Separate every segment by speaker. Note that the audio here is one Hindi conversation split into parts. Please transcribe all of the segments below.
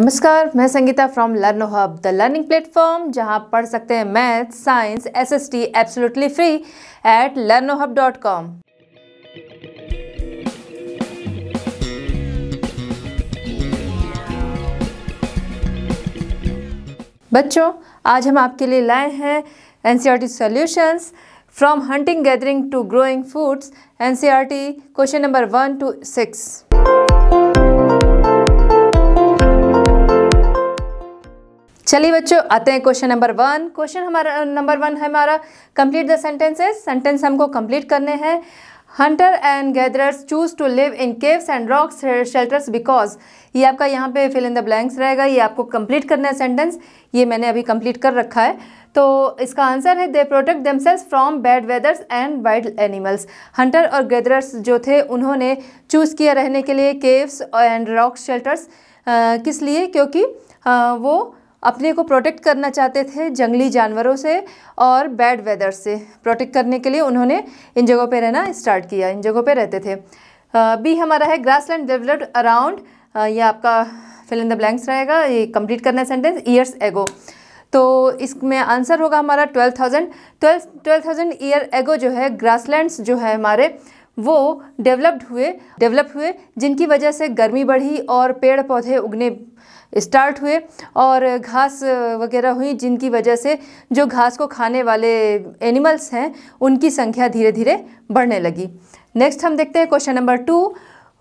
Speaker 1: नमस्कार मैं Sangeeta from Learno hub the learning platform जहां पढ़ सकते हैं math science SST absolutely free at Learno hub dot com बच्चों आज हम आपके लिए लाए हैं N T solutions from hunting gathering to growing foods N T question number one two six चलिए बच्चों आते हैं क्वेश्चन नंबर वन क्वेश्चन हमारा नंबर वन है हमारा कंप्लीट द सेंटेंसेस सेंटेंस हमको कंप्लीट करने हैं hunter and gatherers choose to live in caves and rocks shelters because ये आपका यहाँ पे फिल इन द ब्लैंक्स रहेगा ये आपको कंप्लीट करना है सेंटेंस ये मैंने अभी कंप्लीट कर रखा है तो इसका आंसर है they protect themselves from bad weathers and wild animals hunter और गैदरर्स जो थे उन्होंने चूज़ किया रहने के लिए केव्स एंड रॉक्स शेल्टर्स किस लिए क्योंकि आ, वो अपने को प्रोटेक्ट करना चाहते थे जंगली जानवरों से और बैड वेदर से प्रोटेक्ट करने के लिए उन्होंने इन जगहों पे रहना स्टार्ट किया इन जगहों पे रहते थे बी हमारा है ग्रास लैंड डेवलप्ड अराउंड ये आपका फिल इन द ब्लैंक्स रहेगा ये कंप्लीट करना है सेंटेंस ईयर्स एगो तो इसमें आंसर होगा हमारा twelve thousand twelve twelve thousand year ago जो है ग्रासलैंड्स जो है हमारे वो डेवलप्ड हुए डेवलप हुए जिनकी वजह से गर्मी बढ़ी और पेड़ पौधे उगने स्टार्ट हुए और घास वगैरह हुई जिनकी वजह से जो घास को खाने वाले एनिमल्स हैं उनकी संख्या धीरे धीरे बढ़ने लगी नेक्स्ट हम देखते हैं question number two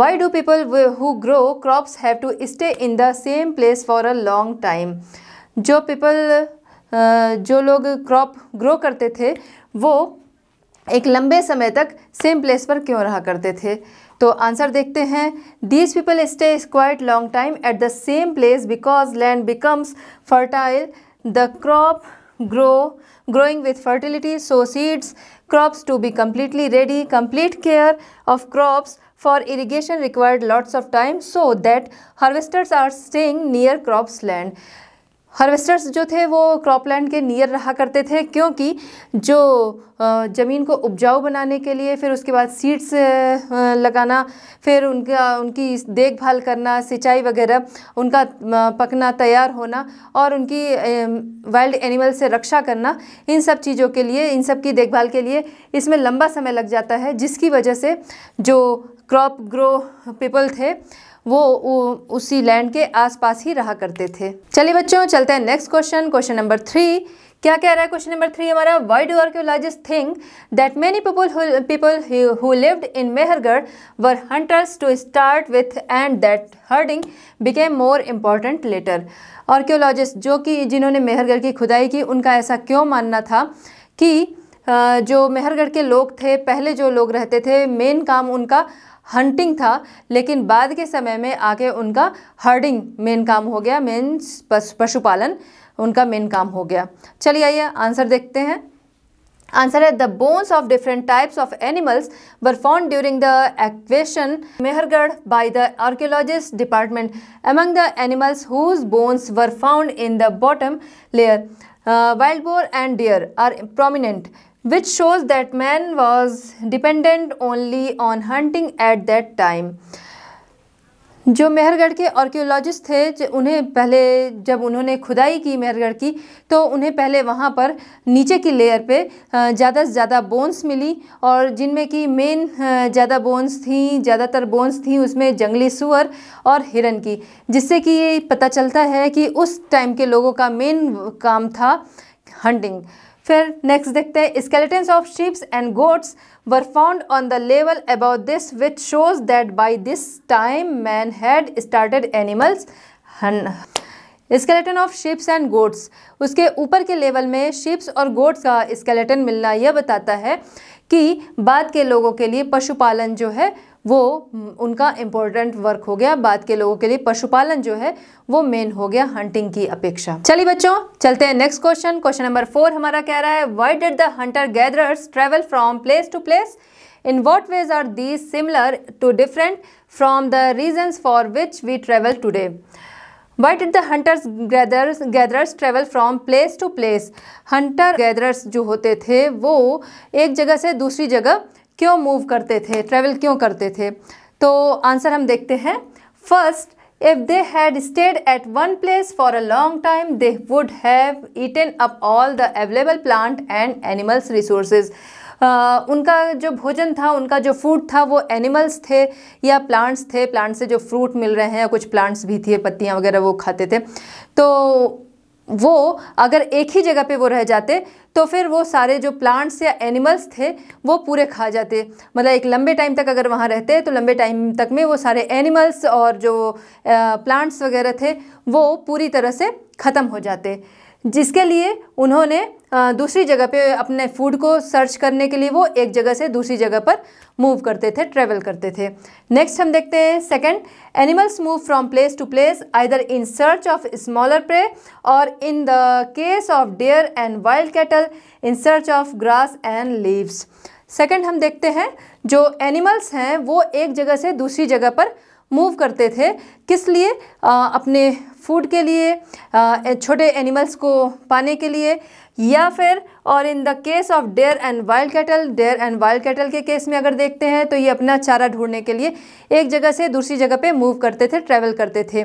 Speaker 1: why do people who grow crops have to stay in the same place for a long time जो पीपल जो लोग क्रॉप ग्रो करते थे वो एक लंबे समय तक सेम प्लेस पर क्यों रहा करते थे तो आंसर देखते हैं these people stay quite long time at the same place because land becomes fertile the crop grow growing with fertility so seeds crops to be completely ready complete care of crops for irrigation required lots of time so that harvesters are staying near crops land harvesters जो थे वो क्रॉपलैंड के नियर रहा करते थे क्योंकि जो ज़मीन को उपजाऊ बनाने के लिए फिर उसके बाद सीड्स लगाना फिर उनका उनकी देखभाल करना सिंचाई वगैरह उनका पकना तैयार होना और उनकी वाइल्ड एनिमल से रक्षा करना इन सब चीज़ों के लिए इन सब की देखभाल के लिए इसमें लंबा समय लग जाता है जिसकी वजह से जो क्रॉप ग्रो पीपल थे वो उसी लैंड के आसपास ही रहा करते थे चलिए बच्चों चलते हैं next question question number three क्या कह रहा है क्वेश्चन नंबर थ्री हमारा why do archaeologist think that many people people who lived in Mehrgarh were hunters to start with and that herding became more important later archaeologist जो कि जिन्होंने मेहरगढ़ की खुदाई की उनका ऐसा क्यों मानना था कि जो मेहरगढ़ के लोग थे पहले जो लोग रहते थे मेन काम उनका हंटिंग था लेकिन बाद के समय में आके उनका हर्डिंग मेन काम हो गया मेन पशुपालन उनका मेन काम हो गया चलिए आइए आंसर देखते हैं आंसर है the bones of different types of animals were found during the excavation Mehrgarh by the archaeologist department among the animals whose bones were found in the bottom layer wild boar and deer are prominent which shows that man was dependent only on hunting at that time जो मेहरगढ़ के आर्क्योलॉजिस्ट थे उन्हें पहले जब उन्होंने खुदाई की मेहरगढ़ की तो उन्हें पहले वहाँ पर नीचे की लेयर पे ज़्यादा से ज़्यादा बोन्स मिली और जिनमें कि मेन ज़्यादा बोन्स थी ज़्यादातर बोन्स थी उसमें जंगली सुअर और हिरन की जिससे कि ये पता चलता है कि उस टाइम के लोगों का मेन काम था हंटिंग फिर नेक्स्ट देखते हैं skeletons of sheeps and goats were found on the level about this which shows that by this time man had started animals skeleton of sheeps and goats उसके ऊपर के लेवल में शिप्स और गोट्स का स्केलेटन मिलना यह बताता है कि बाद के लोगों के लिए पशुपालन जो है वो उनका इम्पोर्टेंट वर्क हो गया बाद के लोगों के लिए पशुपालन जो है वो मेन हो गया हंटिंग की अपेक्षा चलिए बच्चों चलते हैं next question question number four हमारा कह रहा है why did the hunter gatherers travel from place to place in what ways are these similar to different from the reason for which we travel today why did the hunters gathers gatherers travel from place to place hunter gatherers जो होते थे वो एक जगह से दूसरी जगह क्यों मूव करते थे ट्रेवल क्यों करते थे तो आंसर हम देखते हैं first if they had stayed at one place for a long time they would have eaten up all the available plant and animals resources उनका जो भोजन था उनका जो फूड था वो एनिमल्स थे या प्लांट्स थे प्लांट से जो फ्रूट मिल रहे हैं कुछ प्लांट्स भी थे पत्तियाँ वगैरह वो खाते थे तो वो अगर एक ही जगह पे वो रह जाते तो फिर वो सारे जो प्लांट्स या एनिमल्स थे वो पूरे खा जाते मतलब एक लंबे टाइम तक अगर वहाँ रहते तो लंबे टाइम तक में वो सारे एनिमल्स और जो प्लांट्स वगैरह थे वो पूरी तरह से ख़त्म हो जाते जिसके लिए उन्होंने दूसरी जगह पे अपने फूड को सर्च करने के लिए वो एक जगह से दूसरी जगह पर मूव करते थे ट्रेवल करते थे नेक्स्ट हम देखते हैं second animals move from place to place either in search of smaller prey और in the case of deer and wild cattle in search of grass and leaves second हम देखते हैं जो एनिमल्स हैं वो एक जगह से दूसरी जगह पर मूव करते थे किस लिए आ, अपने फूड के लिए छोटे एनिमल्स को पाने के लिए या फिर और in the case of deer and wild cattle deer and wild cattle के केस में अगर देखते हैं तो ये अपना चारा ढूंढने के लिए एक जगह से दूसरी जगह पे मूव करते थे ट्रैवल करते थे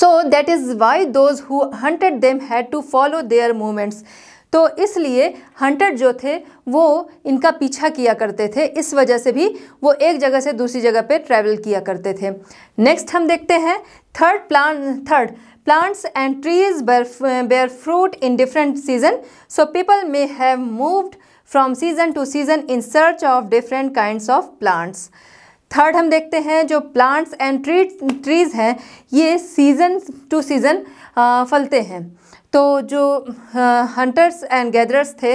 Speaker 1: so that is why those who hunted them had to follow their movements तो इसलिए हंटर जो थे वो इनका पीछा किया करते थे इस वजह से भी वो एक जगह से दूसरी जगह पे ट्रैवल किया करते थे नेक्स्ट हम देखते हैं third plan third plants and trees bear fruit in different season so people may have moved from season to season in search of different kind of plants third हम देखते हैं जो प्लांट्स एंड ट्री ट्रीज़ हैं ये सीज़न टू सीज़न फलते हैं तो जो हंटर्स एंड गैदरर्स थे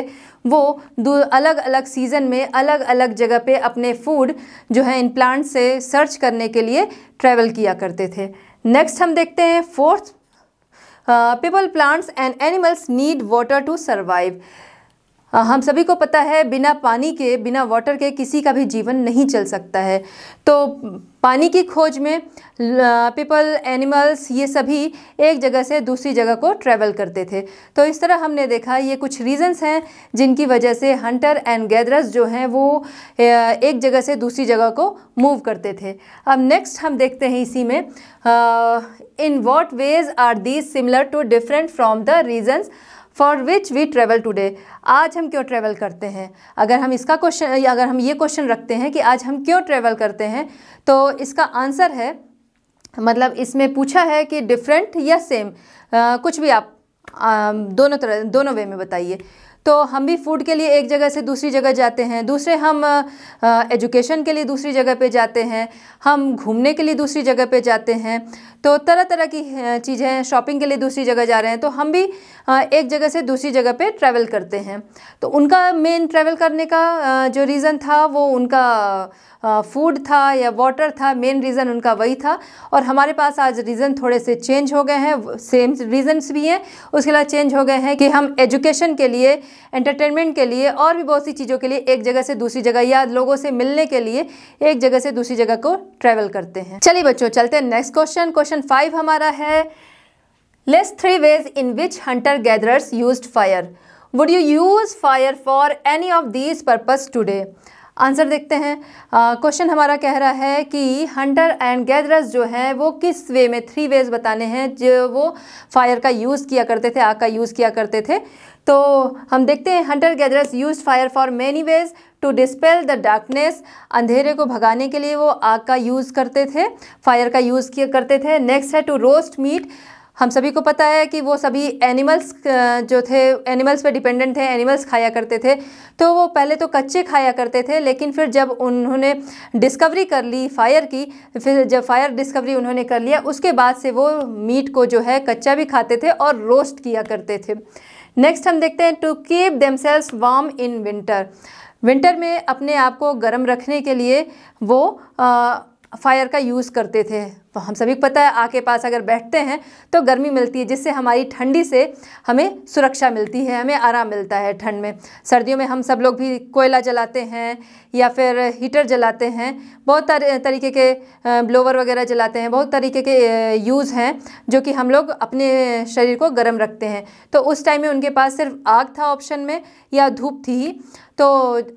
Speaker 1: वो दो अलग अलग सीज़न में अलग अलग जगह पे अपने फूड जो है इन प्लांट से सर्च करने के लिए ट्रैवल किया करते थे नेक्स्ट हम देखते हैं fourth people plants and animals need water to survive हाँ, हम सभी को पता है बिना पानी के बिना वाटर के किसी का भी जीवन नहीं चल सकता है तो पानी की खोज में पीपल एनिमल्स ये सभी एक जगह से दूसरी जगह को ट्रैवल करते थे तो इस तरह हमने देखा ये कुछ रीज़न्स हैं जिनकी वजह से हंटर एंड गैदरर्स जो हैं वो एक जगह से दूसरी जगह को मूव करते थे अब नेक्स्ट हम देखते हैं इसी में in what ways are these similar to different from the reasons for which we travel today आज हम क्यों ट्रेवल करते हैं अगर हम इसका क्वेश्चन अगर हम ये क्वेश्चन रखते हैं कि आज हम क्यों ट्रेवल करते हैं तो इसका आंसर है मतलब इसमें पूछा है कि डिफरेंट या सेम कुछ भी आप आ, दोनों तरह दोनों वे में बताइए तो हम भी फूड के लिए एक जगह से दूसरी जगह जाते हैं दूसरे हम एजुकेशन के लिए दूसरी जगह पे जाते हैं हम घूमने के लिए दूसरी जगह पे जाते हैं तो तरह तरह की चीज़ें शॉपिंग के लिए दूसरी जगह जा रहे हैं तो हम भी एक जगह से दूसरी जगह पे ट्रैवल करते हैं तो उनका मेन ट्रैवल करने का जो रीज़न था वो उनका फूड था या वाटर था मेन रीज़न उनका वही था और हमारे पास आज रीज़न थोड़े से चेंज हो गए हैं सेम रीज़न्स भी हैं उसके अलावा चेंज हो गए हैं कि हम एजुकेशन के लिए एंटरटेनमेंट के लिए और भी बहुत सी चीज़ों के लिए एक जगह से दूसरी जगह या लोगों से मिलने के लिए एक जगह से दूसरी जगह को ट्रैवल करते हैं चलिए बच्चों चलते हैं नेक्स्ट क्वेश्चन क्वेश्चन फाइव हमारा है List three ways in which hunter-gatherers used fire. Would you use fire for any of these purpose today? Answer देखते हैं क्वेश्चन uh, हमारा कह रहा है कि हंटर एंड गैदरर्स जो हैं वो किस वे में थ्री वेज बताने हैं जो वो फायर का यूज़ किया करते थे आग का यूज़ किया करते थे तो हम देखते हैं hunter gatherers use fire for many ways to dispel the darkness अंधेरे को भगाने के लिए वो आग का यूज़ करते थे फायर का यूज़ किया करते थे नेक्स्ट है टू रोस्ट मीट हम सभी को पता है कि वो सभी एनिमल्स जो थे एनिमल्स पे डिपेंडेंट थे एनिमल्स खाया करते थे तो वो पहले तो कच्चे खाया करते थे लेकिन फिर जब उन्होंने डिस्कवरी कर ली फायर की फिर जब फायर डिस्कवरी उन्होंने कर लिया उसके बाद से वो मीट को जो है कच्चा भी खाते थे और रोस्ट किया करते थे नेक्स्ट हम देखते हैं to keep themselves warm in winter winter में अपने आप को गर्म रखने के लिए वो आ, फायर का यूज़ करते थे तो हम सभी को पता है आग के पास अगर बैठते हैं तो गर्मी मिलती है जिससे हमारी ठंडी से हमें सुरक्षा मिलती है हमें आराम मिलता है ठंड में सर्दियों में हम सब लोग भी कोयला जलाते हैं या फिर हीटर जलाते हैं बहुत तरीके के ब्लोवर वगैरह जलाते हैं बहुत तरीके के यूज़ हैं जो कि हम लोग अपने शरीर को गर्म रखते हैं तो उस टाइम में उनके पास सिर्फ आग था ऑप्शन में या धूप थी ही तो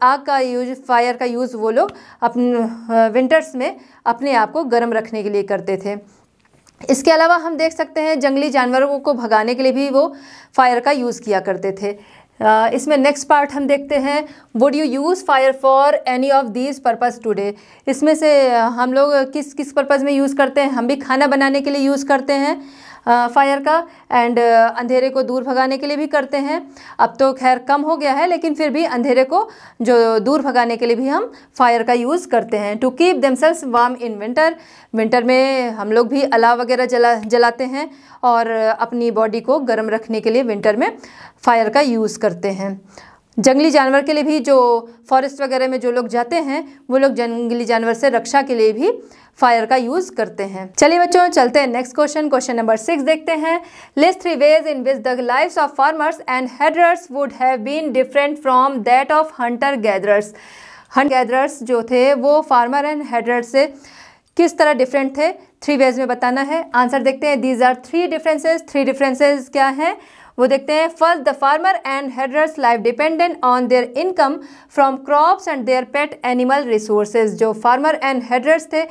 Speaker 1: आग का यूज फायर का यूज़ वो लोग अपने विंटर्स में अपने आप को गर्म रखने के लिए करते करते थे इसके अलावा हम देख सकते हैं जंगली जानवरों को भगाने के लिए भी वो फायर का यूज़ किया करते थे इसमें नेक्स्ट पार्ट हम देखते हैं would you use fire for any of these purpose today इसमें से हम लोग किस किस पर्पज़ में यूज़ करते हैं हम भी खाना बनाने के लिए यूज़ करते हैं फायर का एंड अंधेरे को दूर भगाने के लिए भी करते हैं अब तो खैर कम हो गया है लेकिन फिर भी अंधेरे को जो दूर भगाने के लिए भी हम फायर का यूज़ करते हैं to keep themselves warm in winter winter में हम लोग भी अलाव वगैरह जला जलाते हैं और अपनी बॉडी को गर्म रखने के लिए विंटर में फायर का यूज़ करते हैं जंगली जानवर के लिए भी जो फॉरेस्ट वगैरह में जो लोग जाते हैं वो लोग जंगली जानवर से रक्षा के लिए भी फायर का यूज करते हैं चलिए बच्चों चलते हैं next question question number six देखते हैं list three ways in which the life of farmers and herders would have been different from that of hunter gatherers hunt gatherers जो थे वो फार्मर एंड हेडरर्स से किस तरह डिफरेंट थे थ्री वेज में बताना है आंसर देखते हैं these are three differences three differences क्या हैं वो देखते हैं first the farmer and herders life dependent on their income from crops and their pet animal resources जो फार्मर एंड हेडर्स थे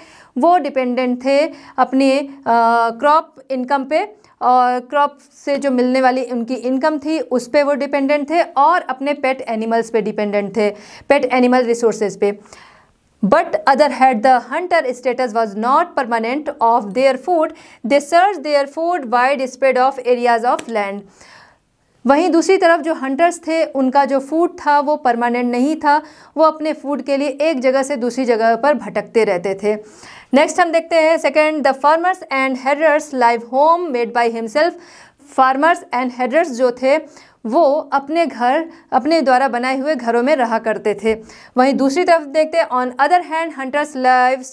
Speaker 1: वो डिपेंडेंट थे अपने क्रॉप इनकम पे और क्रॉप से जो मिलने वाली उनकी इनकम थी उस पर वो डिपेंडेंट थे और अपने पेट एनिमल्स पे डिपेंडेंट थे पेट एनिमल रिसोर्सेज पे But other had the hunter status was not permanent of their food, they searched their food widespread of areas of land. वहीं दूसरी तरफ जो हंटर्स थे उनका जो फूड था वो परमानेंट नहीं था वो अपने फूड के लिए एक जगह से दूसरी जगह पर भटकते रहते थे नेक्स्ट हम देखते हैं second the farmers and herders live home made by himself farmers and herders जो थे वो अपने घर अपने द्वारा बनाए हुए घरों में रहा करते थे वहीं दूसरी तरफ देखते हैं on other hand hunters live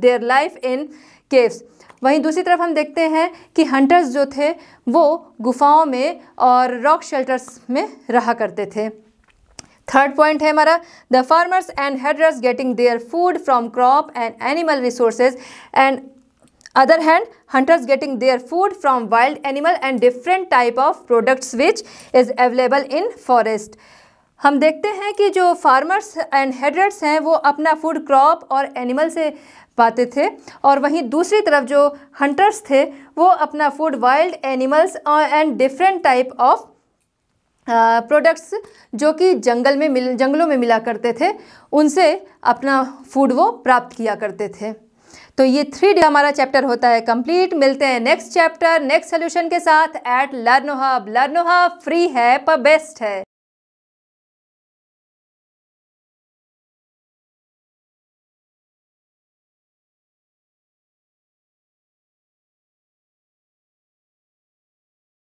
Speaker 1: their life in caves वहीं दूसरी तरफ हम देखते हैं कि हंटर्स जो थे वो गुफाओं में और रॉक शेल्टर्स में रहा करते थे थर्ड पॉइंट है हमारा the farmers and herders getting their food from crop and animal resources and other hand hunters getting their food from wild animal and different type of products which is available in forest हम देखते हैं कि जो फार्मर्स एंड हेडर्स हैं वो अपना फूड क्रॉप और एनिमल से पाते थे और वहीं दूसरी तरफ जो हंटर्स थे वो अपना food wild animals and different type of products जो कि जंगल में मिल जंगलों में मिला करते थे उनसे अपना फूड वो प्राप्त किया करते थे तो ये थ्री डे हमारा चैप्टर होता है कंप्लीट मिलते हैं नेक्स्ट चैप्टर नेक्स्ट सोल्यूशन के साथ एट लर्नोहब लर्नोहब फ्री है पर बेस्ट है